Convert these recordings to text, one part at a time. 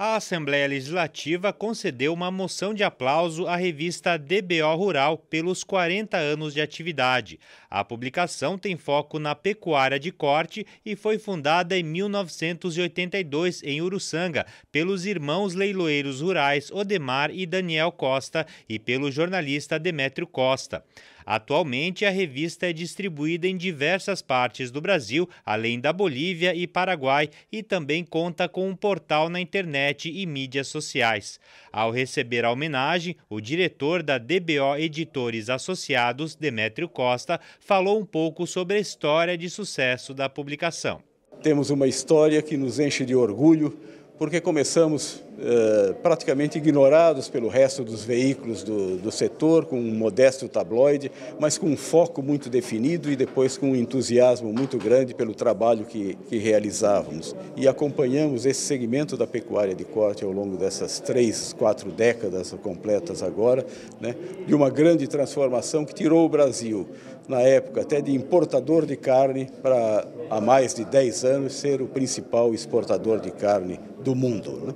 a Assembleia Legislativa concedeu uma moção de aplauso à revista DBO Rural pelos 40 anos de atividade. A publicação tem foco na pecuária de corte e foi fundada em 1982 em Uruçanga pelos irmãos leiloeiros rurais Odemar e Daniel Costa e pelo jornalista Demétrio Costa. Atualmente, a revista é distribuída em diversas partes do Brasil, além da Bolívia e Paraguai, e também conta com um portal na internet internet e mídias sociais. Ao receber a homenagem, o diretor da DBO Editores Associados, Demétrio Costa, falou um pouco sobre a história de sucesso da publicação. Temos uma história que nos enche de orgulho, porque começamos eh, praticamente ignorados pelo resto dos veículos do, do, setor, com um modesto tabloide, mas com um foco muito definido e depois com um entusiasmo muito grande pelo trabalho que, que realizávamos. E acompanhamos esse segmento da pecuária de corte ao longo dessas três, quatro décadas completas agora, né, de uma grande transformação que tirou o Brasil, na época, até de importador de carne, para há mais de 10 anos ser o principal exportador de carne do mundo. Né?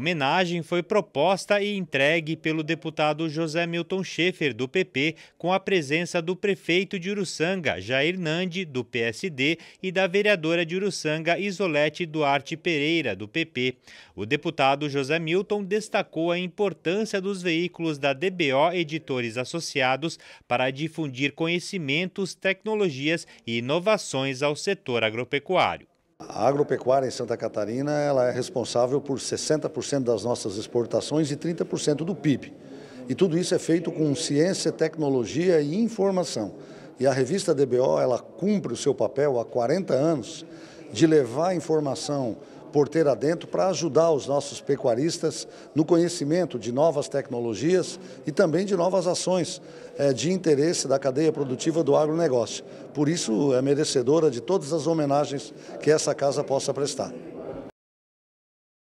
homenagem foi proposta e entregue pelo deputado José Milton Schaefer, do PP, com a presença do prefeito de Uruçanga, Jair Nandi, do PSD, e da vereadora de Uruçanga, Isolete Duarte Pereira, do PP. O deputado José Milton destacou a importância dos veículos da DBO Editores Associados para difundir conhecimentos, tecnologias e inovações ao setor agropecuário. A agropecuária em Santa Catarina ela é responsável por 60% das nossas exportações e 30% do PIB. E tudo isso é feito com ciência, tecnologia e informação. E a revista DBO ela cumpre o seu papel há 40 anos de levar informação porteira dentro para ajudar os nossos pecuaristas no conhecimento de novas tecnologias e também de novas ações eh, de interesse da cadeia produtiva do agronegócio. Por isso, é merecedora de todas as homenagens que essa casa possa prestar.